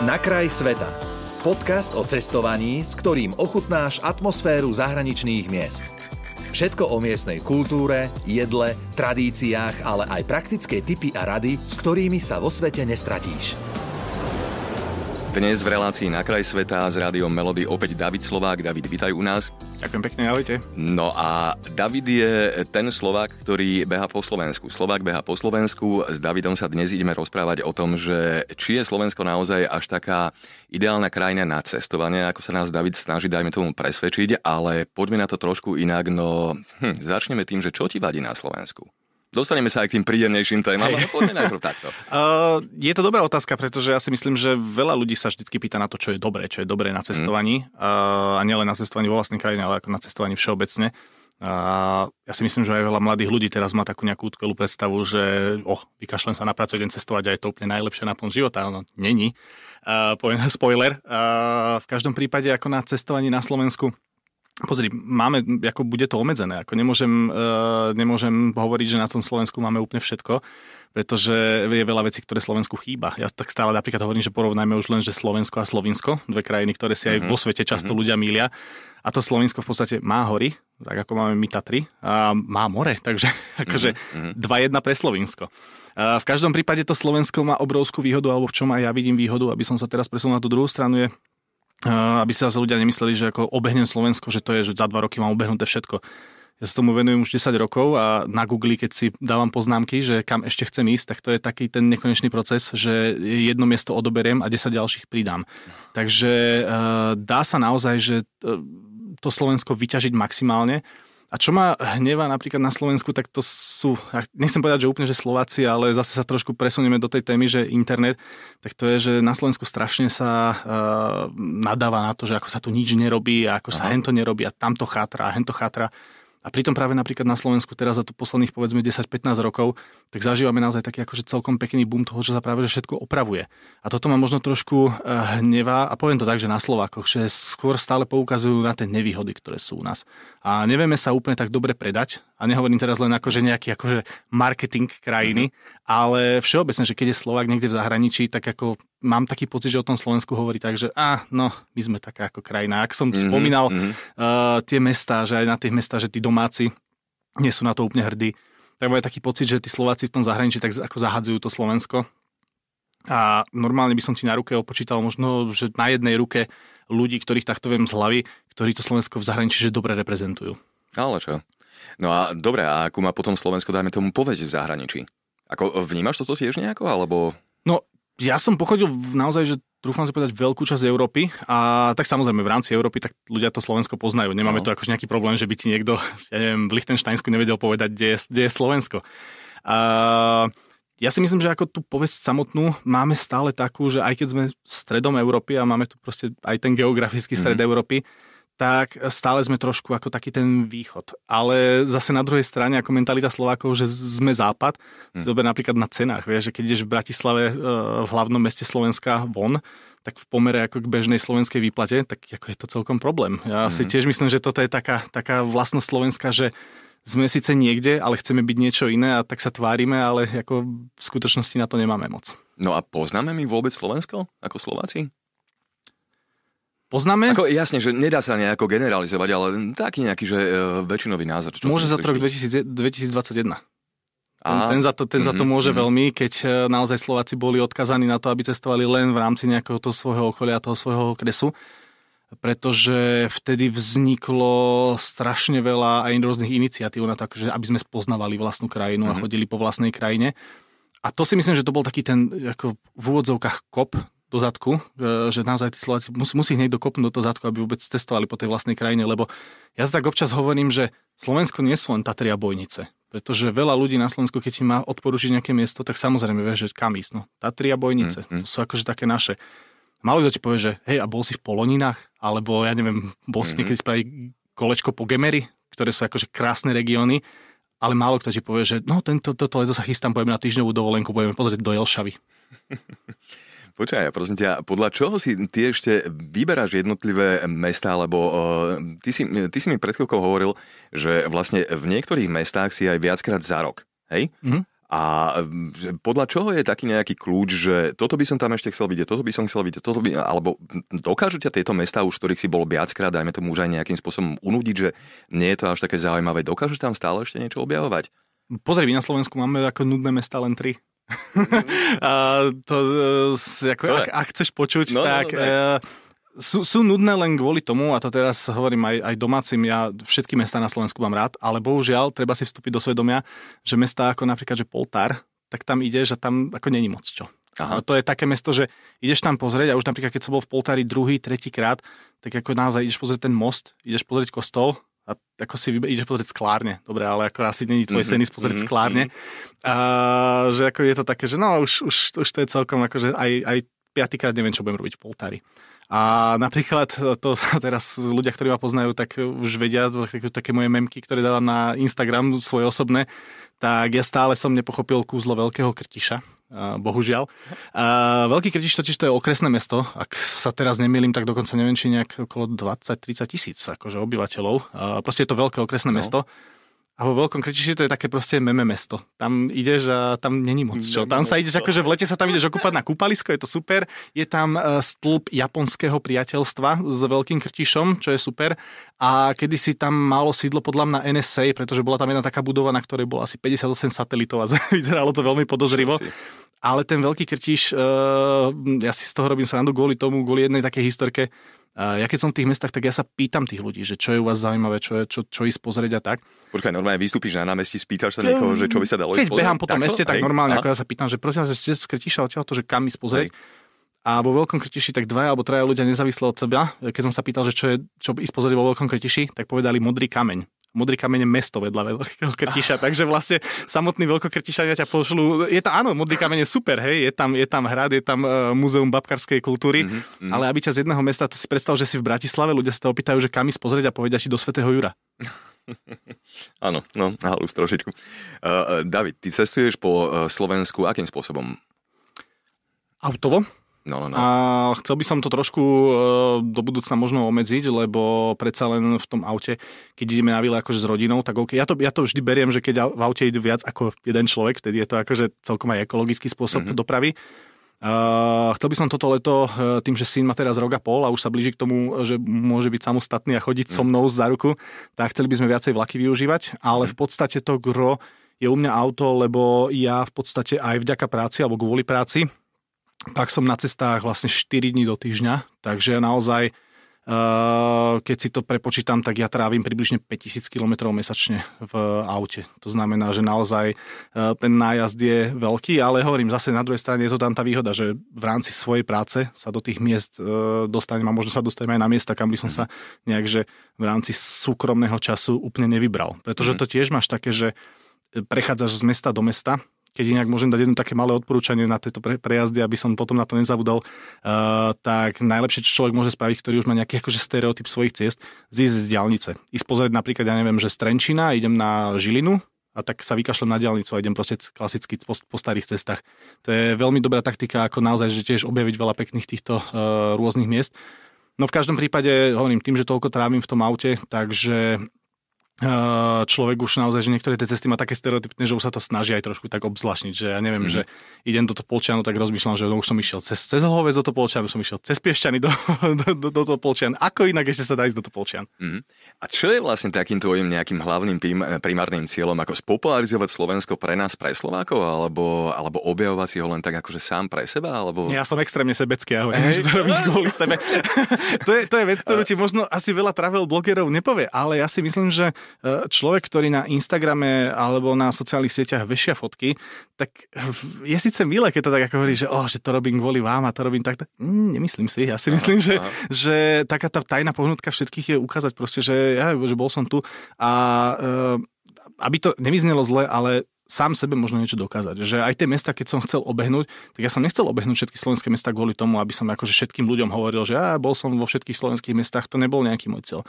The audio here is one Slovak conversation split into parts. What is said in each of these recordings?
Na kraj sveta. Podcast o cestovaní, s ktorým ochutnáš atmosféru zahraničných miest. Všetko o miestnej kultúre, jedle, tradíciách, ale aj praktické tipy a rady, s ktorými sa vo svete nestratíš. Dnes v relácii na kraj sveta s rádiom Melody opäť David Slovák. David, vítaj u nás. Ďakujem pekne, ahojte. No a David je ten Slovák, ktorý beha po Slovensku. Slovák beha po Slovensku. S Davidom sa dnes ideme rozprávať o tom, že či je Slovensko naozaj až taká ideálna krajina na cestovanie, ako sa nás David snaží, dajme tomu, presvedčiť, ale poďme na to trošku inak. No, hm, začneme tým, že čo ti vadí na Slovensku? Dostaneme sa aj k tým príjemnejším témam, ale najprv takto. Uh, je to dobrá otázka, pretože ja si myslím, že veľa ľudí sa vždy pýta na to, čo je dobré, čo je dobré na mhm. cestovaní. Mm. Uh, a nielen na cestovaní vo vlastnej krajine, ale ako na cestovaní všeobecne. Uh, ja si myslím, že aj veľa mladých ľudí teraz má takú nejakú útkvelú predstavu, že oh, vykašlem sa na prácu, idem cestovať a je to úplne najlepšie na pln života. Ono není. Uh, poviem spoiler. Uh, v každom prípade ako na cestovaní na Slovensku Pozri, máme, ako bude to obmedzené, ako nemôžem, uh, nemôžem hovoriť, že na tom Slovensku máme úplne všetko, pretože je veľa vecí, ktoré Slovensku chýba. Ja tak stále napríklad hovorím, že porovnajme už len, že Slovensko a Slovinsko, dve krajiny, ktoré si aj uh-huh. vo svete často uh-huh. ľudia mília. A to Slovensko v podstate má hory, tak ako máme my Tatry, a má more, takže akože uh-huh. Mhm, 2-1 pre Slovinsko. A v každom prípade to Slovensko má obrovskú výhodu, alebo v čom aj ja vidím výhodu, aby som sa teraz presunul na tú druhú stranu, je Eh, aby sa zase ľudia nemysleli, že ako obehnem Slovensko, že to je, že za dva roky mám obehnuté všetko. Ja sa tomu venujem už 10 rokov a na Google, keď si dávam poznámky, že kam ešte chcem ísť, tak to je taký ten nekonečný proces, že jedno miesto odoberiem a 10 ďalších pridám. Takže eh, dá sa naozaj, že eh, to Slovensko vyťažiť maximálne a čo ma hnevá napríklad na Slovensku, tak to sú, nechcem povedať, že úplne, že Slováci, ale zase sa trošku presunieme do tej témy, že internet, tak to je, že na Slovensku strašne sa uh, nadáva na to, že ako sa tu nič nerobí a ako Aha. sa hento nerobí a tamto chátra a hento chátra. A pritom práve napríklad na Slovensku teraz za tu posledných povedzme 10-15 rokov, tak zažívame naozaj taký akože celkom pekný boom toho, čo sa práve že všetko opravuje. A toto ma možno trošku eh, hnevá a poviem to tak, že na Slovákoch, že skôr stále poukazujú na tie nevýhody, ktoré sú u nás. A nevieme sa úplne tak dobre predať, a nehovorím teraz len akože nejaký akože marketing krajiny, mhm. ale všeobecne, že keď je Slovák niekde v zahraničí, tak ako mám taký pocit, že o tom Slovensku hovorí tak, že ah, no, my sme taká ako krajina. Ak som mm-hmm, spomínal mm-hmm. Uh, tie mesta, že aj na tých mesta, že tí domáci nie sú na to úplne hrdí. Tak je taký pocit, že tí Slováci v tom zahraničí tak ako zahadzujú to Slovensko. A normálne by som ti na ruke opočítal možno, že na jednej ruke ľudí, ktorých takto viem z hlavy, ktorí to Slovensko v zahraničí že dobre reprezentujú. Ale čo? No a dobre, a ako má potom Slovensko, dajme tomu, povesť v zahraničí? Ako vnímaš toto tiež nejako, alebo... No, ja som pochodil naozaj, že trúfam si povedať, veľkú časť Európy a tak samozrejme v rámci Európy tak ľudia to Slovensko poznajú. Nemáme no. tu akož nejaký problém, že by ti niekto, ja neviem, v Lichtensteinsku nevedel povedať, kde je, kde je Slovensko. A ja si myslím, že ako tú povesť samotnú máme stále takú, že aj keď sme stredom Európy a máme tu proste aj ten geografický stred mm-hmm. Európy, tak stále sme trošku ako taký ten východ. Ale zase na druhej strane, ako mentalita Slovákov, že sme západ, hmm. dobre napríklad na cenách, vieš, že keď ideš v Bratislave, eh, v hlavnom meste Slovenska von, tak v pomere ako k bežnej slovenskej výplate, tak ako je to celkom problém. Ja hmm si tiež myslím, že toto je taká, taká vlastnosť Slovenska, že sme síce niekde, ale chceme byť niečo iné a tak sa tvárime, ale ako v skutočnosti na to nemáme moc. No a poznáme my vôbec Slovensko ako Slováci? Poznáme? Ako, jasne, že nedá sa nejako generalizovať, ale taký nejaký, že e, väčšinový názor. Čo Môže za to rok 2021. Ten, ten za to, ten mm-hmm, za to mhm, môže mm-hmm. veľmi, keď e, naozaj Slováci boli odkazaní na to, aby cestovali len v rámci nejakého toho svojho okolia, toho svojho okresu pretože vtedy vzniklo strašne veľa aj rôznych iniciatív na to, akože, aby sme spoznavali vlastnú krajinu mm-hmm. a mhm. chodili po vlastnej krajine. A to si myslím, že to bol taký ten ako v úvodzovkách kop do zadku, e, že naozaj tí Slováci musí, musí niekto kopnúť do toho zadku, aby vôbec cestovali po tej vlastnej krajine, lebo ja to tak občas hovorím, že Slovensko nie sú len Tatria bojnice, pretože veľa ľudí na Slovensku, keď im má odporúčiť nejaké miesto, tak samozrejme vie, že kam ísť. No, Tatria bojnice, mm-hmm. to sú akože také naše. Malo kto ti povie, že hej, a bol si v Poloninách, alebo ja neviem, bol si mm-hmm. niekedy spraviť kolečko po Gemery, ktoré sú akože krásne regióny, ale málo kto ti povie, že no, tento, toto leto sa chystám, pojem na týždňovú dovolenku, budeme pozrieť do Jelšavy. Počkaj, ja prosím ťa, podľa čoho si ty ešte vyberáš jednotlivé mesta, lebo uh, ty, si, ty si mi pred chvíľkou hovoril, že vlastne v niektorých mestách si aj viackrát za rok, hej? Mm-hmm. A podľa čoho je taký nejaký kľúč, že toto by som tam ešte chcel vidieť, toto by som chcel vidieť, toto by, alebo dokážu ťa tieto mesta, už ktorých si bol viackrát, dajme tomu už aj nejakým spôsobom unudiť, že nie je to až také zaujímavé, dokážu tam stále ešte niečo objavovať? Pozri, my na Slovensku máme ako nudné mesta len tri a to, e, ako, to ak, ak chceš počuť, no, no tak... No, no, sú, sú nudné len kvôli tomu, a to teraz hovorím aj, aj domácim, ja všetky mesta na Slovensku mám rád, ale bohužiaľ treba si vstúpiť do svedomia, že mesta ako napríklad, že Poltár, tak tam ide, že tam ako není moc čo. Aha. A to je také mesto, že ideš tam pozrieť a už napríklad keď som bol v Poltári druhý, tretí krát, tak ako naozaj ideš pozrieť ten most, ideš pozrieť kostol a ako si vybe, ideš pozrieť sklárne, dobre, ale ako asi není tvoj mm-hmm. sen pozrieť mm-hmm. sklárne. Mhm. A, že ako je to také, že no už, už, už to je celkom akože aj, aj piatýkrát neviem, čo budem robiť v poltári. A napríklad to teraz ľudia, ktorí ma poznajú, tak už vedia, také moje memky, ktoré dávam na Instagram svoje osobné, tak ja stále som nepochopil kúzlo veľkého krtiša bohužiaľ. A Veľký Krtiš totiž to je okresné mesto, ak sa teraz nemýlim, tak dokonca neviem, či nejak okolo 20-30 tisíc akože obyvateľov. A proste je to veľké okresné no. mesto. A vo Veľkom Krtiši to je také proste meme mesto. Tam ideš a tam není moc čo. Tam sa ideš, akože v lete sa tam ideš okúpať na kúpalisko, je to super. Je tam e, stĺp japonského priateľstva s Veľkým Krtišom, čo je super. A kedysi tam malo sídlo podľa mňa NSA, pretože bola tam jedna taká budova, na ktorej bolo asi 58 satelitov a vyzeralo to veľmi podozrivo. Ale ten veľký krtiš, eh, ja si z toho robím srandu kvôli tomu, kvôli jednej takej historke. Eh, ja keď som v tých mestách, tak ja sa pýtam tých ľudí, že čo je u vás zaujímavé, čo, je, čo, čo ísť pozrieť a tak. Počkaj, normálne vystúpiš na námestí, spýtaš sa niekoho, že čo by sa dalo Keď behám po tom meste, tak normálne, ako ja sa pýtam, že prosím vás, že ste z Krtiša to, že kam ísť pozrieť. Hej a vo Veľkom Krtiši tak dvaja alebo traja ľudia nezávisle od seba, keď som sa pýtal, že čo, je, čo ísť pozrieť vo Veľkom Krtiši, tak povedali Modrý kameň. Modrý kameň je mesto vedľa Veľkého Krtiša, takže vlastne samotný Veľkokrtišania ťa pošlu. Je tam, áno, Modrý kameň je super, hej, je tam, je tam hrad, je tam uh, e, muzeum babkarskej kultúry, mm-hmm, mm-hmm. ale aby ťa z jedného mesta, to si predstav, že si v Bratislave, ľudia sa to opýtajú, že kam ísť pozrieť a povedia ti do Svetého Jura. áno, no, halus trošičku. Uh, David, ty cestuješ po Slovensku akým spôsobom? Autovo. No, no, no. A chcel by som to trošku eh, do budúcna možno obmedziť, lebo predsa len v tom aute, keď ideme na vile akože s rodinou, tak okay. ja, to, ja to vždy beriem, že keď v aute idú viac ako jeden človek, vtedy je to akože celkom aj ekologický spôsob mm-hmm. dopravy. E, chcel by som toto leto, e, tým, že syn má teraz rok a pol a už sa blíži k tomu, že môže byť samostatný a chodiť mm. so mhm. mnou za ruku, tak chceli by sme viacej vlaky využívať, ale mm. v podstate to gro je u mňa auto, lebo ja v podstate aj vďaka práci alebo kvôli práci tak som na cestách vlastne 4 dní do týždňa, takže naozaj eh, keď si to prepočítam, tak ja trávim približne 5000 km mesačne v aute. To znamená, že naozaj eh, ten nájazd je veľký, ale hovorím, zase na druhej strane je to tam tá výhoda, že v rámci svojej práce sa do tých miest eh, dostanem a možno sa dostanem aj na miesta, kam by som sa nejakže v rámci súkromného času úplne nevybral. Pretože mhm. to tiež máš také, že prechádzaš z mesta do mesta, keď inak môžem dať jedno také malé odporúčanie na tieto pre, prejazdy, aby som potom na to nezabudol, uh, tak najlepšie, čo človek môže spraviť, ktorý už má nejaký akože stereotyp svojich ciest, zísť z diálnice. Ísť pozrieť napríklad, ja neviem, že z Trenčina idem na Žilinu, a tak sa vykašľam na diálnicu a idem proste klasicky po, po starých cestách. To je veľmi dobrá taktika, ako naozaj, že tiež objaviť veľa pekných týchto uh, rôznych miest. No v každom prípade, hovorím, tým, že toľko trávim v tom aute, takže Eh, človek už naozaj, že niektoré tie cesty má také stereotypné, že už sa to snaží aj trošku tak obzvlášniť, že ja neviem, mm. že idem do Topolčianu, tak rozmýšľam, že no, už som išiel cez, cez Hlovec do Topolčianu, som išiel cez Piešťany do, do, do, do Topolčian. Ako inak ešte sa dá ísť do Topolčian? Mm. A čo je vlastne takým tvojim nejakým hlavným prim, primárnym cieľom, ako spopularizovať Slovensko pre nás, pre Slovákov, alebo, alebo objavovať si ho len tak akože sám pre seba? Alebo... Ja som extrémne sebecký, hovorím, že to robím kvôli sebe. to, je, to je vec, ktorú ti možno asi veľa travel blogerov nepovie, ale ja si myslím, že E, človek, ktorý na Instagrame alebo na sociálnych sieťach vešia fotky, tak je síce milé, keď to tak ako hovorí, že, oh, že to robím kvôli vám a to robím takto. Mm, nemyslím si, ja si myslím, aha, že, že taká tá tajná pohnutka všetkých je ukázať proste, že, ja, že bol som tu a e, aby to nevyznelo zle, ale sám sebe možno niečo dokázať. Že aj tie mesta, keď som chcel obehnúť, tak ja som nechcel obehnúť všetky slovenské mesta kvôli tomu, aby som akože všetkým ľuďom hovoril, že ja bol som vo všetkých slovenských mestách, to nebol nejaký môj cieľ.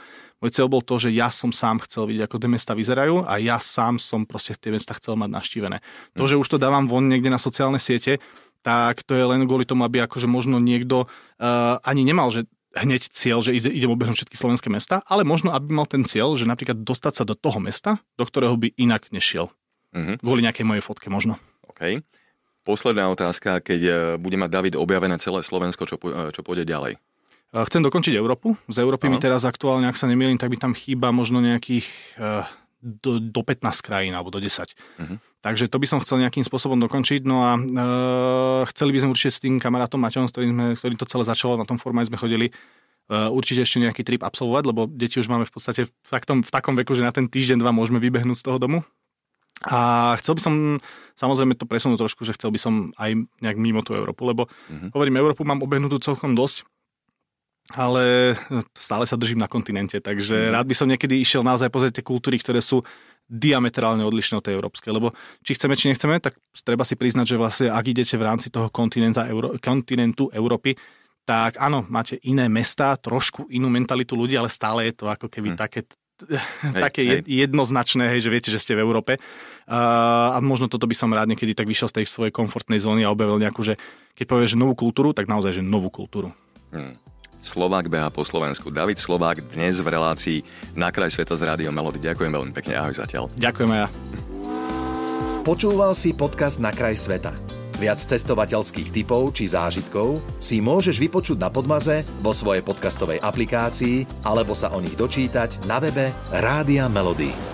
Môj cieľ bol to, že ja som sám chcel vidieť, ako tie mesta vyzerajú a ja sám som proste tie mesta chcel mať naštívené. To, že už to dávam von niekde na sociálne siete, tak to je len kvôli tomu, aby akože možno niekto uh, ani nemal, že hneď cieľ, že idem obehnúť všetky slovenské mesta, ale možno, aby mal ten cieľ, že napríklad dostať sa do toho mesta, do ktorého by inak nešiel. Uh-huh. Kvôli nejakej mojej fotke možno. OK. Posledná otázka, keď e, bude mať David objavené celé Slovensko, čo, e, čo pôjde ďalej? E, chcem dokončiť Európu. Z Európy uh-huh. mi teraz aktuálne, ak sa nemýlim, tak by tam chýba možno nejakých do, do 15 krajín alebo do 10. Uh-huh. Mhm. Takže to by som chcel nejakým spôsobom dokončiť. No a e, chceli by sme určite s tým kamarátom Maťom, s ktorým, sme, ktorým to celé začalo, na tom formáte sme chodili, určite ešte nejaký trip absolvovať, lebo deti už máme v podstate v taktom, v takom veku, že na ten týždeň, dva môžeme vybehnúť z toho domu a chcel by som samozrejme to presunúť trošku, že chcel by som aj nejak mimo tú Európu, lebo mm-hmm. hovorím, Európu mám obehnutú celkom dosť, ale stále sa držím na kontinente, takže mm-hmm. rád by som niekedy išiel naozaj pozrieť tie kultúry, ktoré sú diametrálne odlišné od tej európskej, lebo či chceme, či nechceme, tak treba si priznať, že vlastne ak idete v rámci toho kontinenta, Euró- kontinentu Európy, tak áno, máte iné mesta, trošku inú mentalitu ľudí, ale stále je to ako keby mm. také také hej. jednoznačné, hej, že viete, že ste v Európe. Uh, a možno toto by som rád niekedy tak vyšiel z tej svojej komfortnej zóny a objavil nejakú, že keď povieš novú kultúru, tak naozaj, že novú kultúru. Hmm. Slovák beha po Slovensku. David Slovák dnes v relácii Na kraj sveta z Rádio Melody. Ďakujem veľmi pekne. Ahoj zatiaľ. Ďakujem aj ja. Počúval si podcast Na kraj sveta. Viac cestovateľských typov či zážitkov si môžeš vypočuť na Podmaze vo svojej podcastovej aplikácii alebo sa o nich dočítať na webe Rádia Melodii.